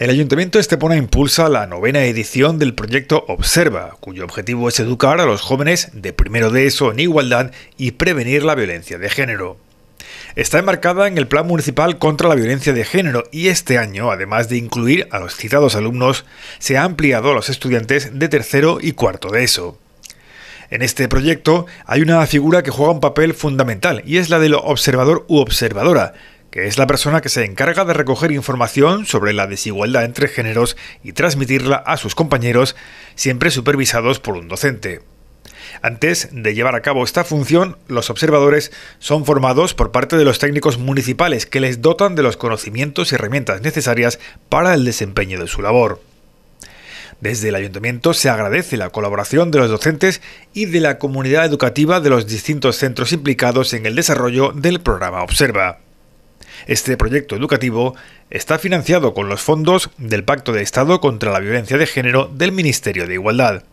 El Ayuntamiento Estepona impulsa la novena edición del proyecto Observa, cuyo objetivo es educar a los jóvenes de primero de eso en igualdad y prevenir la violencia de género. Está enmarcada en el Plan Municipal contra la Violencia de Género y este año, además de incluir a los citados alumnos, se ha ampliado a los estudiantes de tercero y cuarto de ESO. En este proyecto hay una figura que juega un papel fundamental y es la de lo observador u observadora, que es la persona que se encarga de recoger información sobre la desigualdad entre géneros y transmitirla a sus compañeros, siempre supervisados por un docente. Antes de llevar a cabo esta función, los observadores son formados por parte de los técnicos municipales que les dotan de los conocimientos y herramientas necesarias para el desempeño de su labor. Desde el ayuntamiento se agradece la colaboración de los docentes y de la comunidad educativa de los distintos centros implicados en el desarrollo del programa Observa. Este proyecto educativo está financiado con los fondos del Pacto de Estado contra la Violencia de Género del Ministerio de Igualdad.